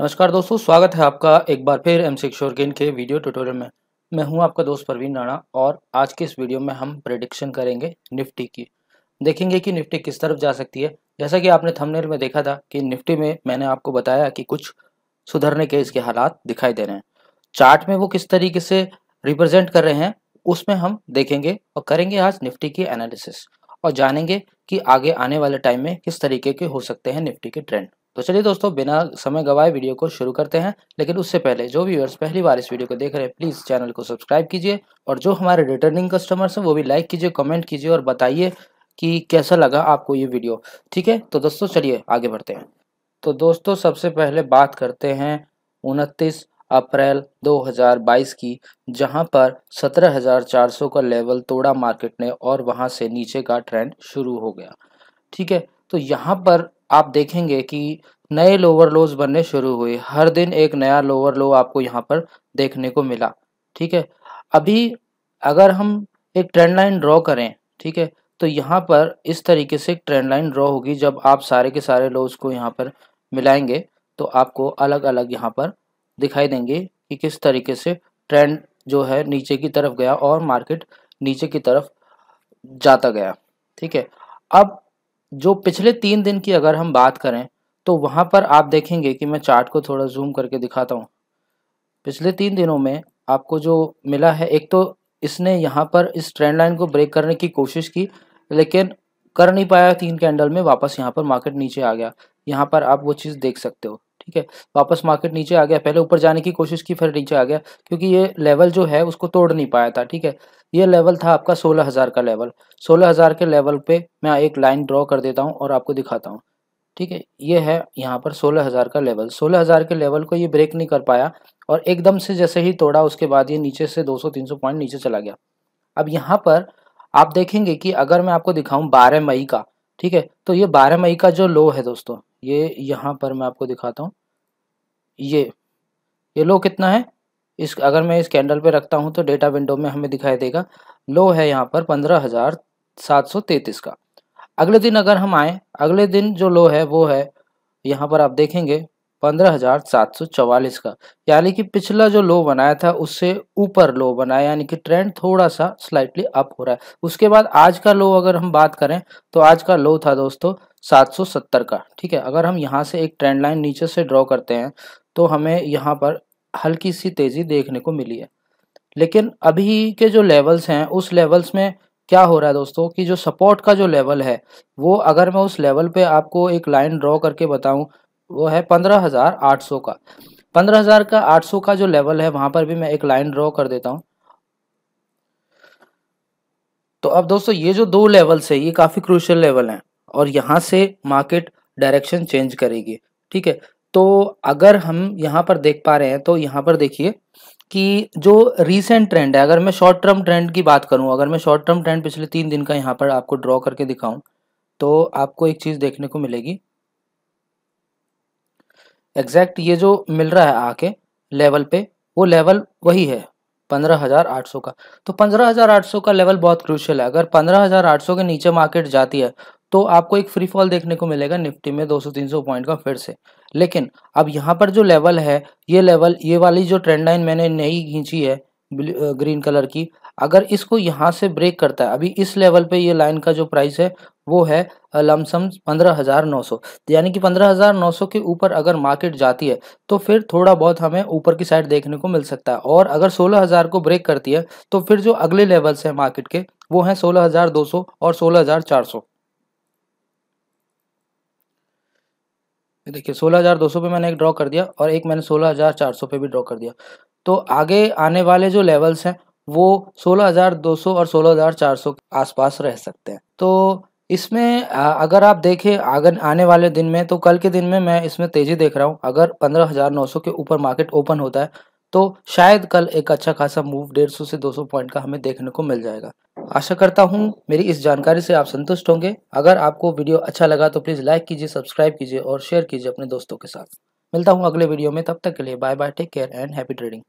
नमस्कार दोस्तों स्वागत है आपका एक बार फिर एम सिक्स गेन के वीडियो ट्यूटोरियल में मैं हूं आपका दोस्त प्रवीण राणा और आज के इस वीडियो में हम प्रडिक्शन करेंगे निफ्टी की देखेंगे कि निफ्टी किस तरफ जा सकती है जैसा कि आपने थंबनेल में देखा था कि निफ्टी में मैंने आपको बताया कि कुछ सुधरने के इसके हालात दिखाई दे रहे हैं चार्ट में वो किस तरीके से रिप्रेजेंट कर रहे हैं उसमें हम देखेंगे और करेंगे आज निफ्टी की एनालिसिस और जानेंगे कि आगे आने वाले टाइम में किस तरीके के हो सकते हैं निफ्टी के ट्रेंड तो चलिए दोस्तों बिना समय गवाए वीडियो को शुरू करते हैं लेकिन उससे पहले जो व्यूअर्स पहली बार इस वीडियो को देख रहे हैं प्लीज़ चैनल को सब्सक्राइब कीजिए और जो हमारे रिटर्निंग कस्टमर्स हैं वो भी लाइक कीजिए कमेंट कीजिए और बताइए कि कैसा लगा आपको ये वीडियो ठीक है तो दोस्तों चलिए आगे बढ़ते हैं तो दोस्तों सबसे पहले बात करते हैं उनतीस अप्रैल 2022 की जहां पर 17,400 का लेवल तोड़ा मार्केट ने और वहां से नीचे का ट्रेंड शुरू हो गया ठीक है तो यहाँ पर आप देखेंगे कि नए लोअर लोज बनने शुरू हुए हर दिन एक नया लोअर लो आपको यहाँ पर देखने को मिला ठीक है अभी अगर हम एक ट्रेंड लाइन ड्रॉ करें ठीक है तो यहाँ पर इस तरीके से एक ट्रेंड लाइन ड्रॉ होगी जब आप सारे के सारे लोज को यहाँ पर मिलाएंगे तो आपको अलग अलग यहाँ पर दिखाई देंगे कि किस तरीके से ट्रेंड जो है नीचे की तरफ गया और मार्केट नीचे की तरफ जाता गया ठीक है अब जो पिछले तीन दिन की अगर हम बात करें तो वहाँ पर आप देखेंगे कि मैं चार्ट को थोड़ा जूम करके दिखाता हूँ पिछले तीन दिनों में आपको जो मिला है एक तो इसने यहाँ पर इस ट्रेंड लाइन को ब्रेक करने की कोशिश की लेकिन कर नहीं पाया तीन कैंडल में वापस यहाँ पर मार्केट नीचे आ गया यहाँ पर आप वो चीज़ देख सकते हो ठीक है वापस मार्केट नीचे आ गया पहले ऊपर जाने की कोशिश की फिर नीचे आ गया क्योंकि ये लेवल जो है उसको तोड़ नहीं पाया था ठीक है ये लेवल था आपका सोलह हज़ार का लेवल सोलह हज़ार के लेवल पे मैं एक लाइन ड्रॉ कर देता हूँ और आपको दिखाता हूँ ठीक है ये है यहाँ पर सोलह हज़ार का लेवल सोलह हज़ार के लेवल को ये ब्रेक नहीं कर पाया और एकदम से जैसे ही तोड़ा उसके बाद ये नीचे से तीन सौ पॉइंट नीचे चला गया अब यहाँ पर आप देखेंगे कि अगर मैं आपको दिखाऊं 12 मई का ठीक है तो ये 12 मई का जो लो है दोस्तों ये यहाँ पर मैं आपको दिखाता हूँ ये ये लो कितना है इस अगर मैं इस कैंडल पे रखता हूँ तो डेटा विंडो में हमें दिखाई देगा लो है यहाँ पर पंद्रह हज़ार सात सौ तैतीस का अगले दिन अगर हम आए अगले दिन जो लो है वो है यहाँ पर आप देखेंगे पंद्रह हज़ार सात सौ चवालीस का यानी कि पिछला जो लो बनाया था उससे ऊपर लो बनाया यानी कि ट्रेंड थोड़ा सा स्लाइटली अप हो रहा है उसके बाद आज का लो अगर हम बात करें तो आज का लो था दोस्तों 770 का ठीक है अगर हम यहाँ से एक ट्रेंड लाइन नीचे से ड्रॉ करते हैं तो हमें यहाँ पर हल्की सी तेज़ी देखने को मिली है लेकिन अभी के जो लेवल्स हैं उस लेवल्स में क्या हो रहा है दोस्तों कि जो सपोर्ट का जो लेवल है वो अगर मैं उस लेवल पे आपको एक लाइन ड्रॉ करके बताऊं वो है पंद्रह हज़ार आठ सौ का पंद्रह हज़ार का आठ सौ का जो लेवल है वहां पर भी मैं एक लाइन ड्रॉ कर देता हूं तो अब दोस्तों ये जो दो लेवल्स है ये काफ़ी क्रूशल लेवल हैं और यहाँ से मार्केट डायरेक्शन चेंज करेगी ठीक है तो अगर हम यहाँ पर देख पा रहे हैं तो यहाँ पर देखिए कि जो रीसेंट ट्रेंड है अगर मैं शॉर्ट टर्म ट्रेंड की बात करूँ अगर मैं शॉर्ट टर्म ट्रेंड पिछले तीन दिन का यहाँ पर आपको ड्रॉ करके दिखाऊँ तो आपको एक चीज़ देखने को मिलेगी एग्जैक्ट ये जो मिल रहा है आके लेवल पे वो लेवल वही है पंद्रह हज़ार आठ सौ का तो पंद्रह हज़ार आठ सौ का लेवल बहुत क्रूशल है अगर पंद्रह हज़ार आठ सौ के नीचे मार्केट जाती है तो आपको एक फ्री फॉल देखने को मिलेगा निफ्टी में 200-300 पॉइंट का फिर से लेकिन अब यहाँ पर जो लेवल है ये लेवल ये वाली जो ट्रेंड लाइन मैंने नई खींची है ग्रीन कलर की अगर इसको यहाँ से ब्रेक करता है अभी इस लेवल पे ये लाइन का जो प्राइस है वो है लमसम पंद्रह हज़ार नौ सौ यानी कि पंद्रह हज़ार नौ सौ के ऊपर अगर मार्केट जाती है तो फिर थोड़ा बहुत हमें ऊपर की साइड देखने को मिल सकता है और अगर सोलह हज़ार को ब्रेक करती है तो फिर जो अगले लेवल्स हैं मार्केट के वो हैं सोलह हज़ार दो सौ और सोलह हज़ार चार सौ देखिए 16,200 पे मैंने एक ड्रॉ कर दिया और एक मैंने 16,400 पे भी ड्रॉ कर दिया तो आगे आने वाले जो लेवल्स हैं वो 16,200 और 16,400 के आसपास रह सकते हैं तो इसमें अगर आप देखें आगे आने वाले दिन में तो कल के दिन में मैं इसमें तेज़ी देख रहा हूँ अगर सौ के ऊपर मार्केट ओपन होता है तो शायद कल एक अच्छा खासा मूव डेढ़ सौ से दो सौ पॉइंट का हमें देखने को मिल जाएगा आशा करता हूँ मेरी इस जानकारी से आप संतुष्ट होंगे अगर आपको वीडियो अच्छा लगा तो प्लीज़ लाइक कीजिए सब्सक्राइब कीजिए और शेयर कीजिए अपने दोस्तों के साथ मिलता हूँ अगले वीडियो में तब तक के लिए bye bye take care and happy trading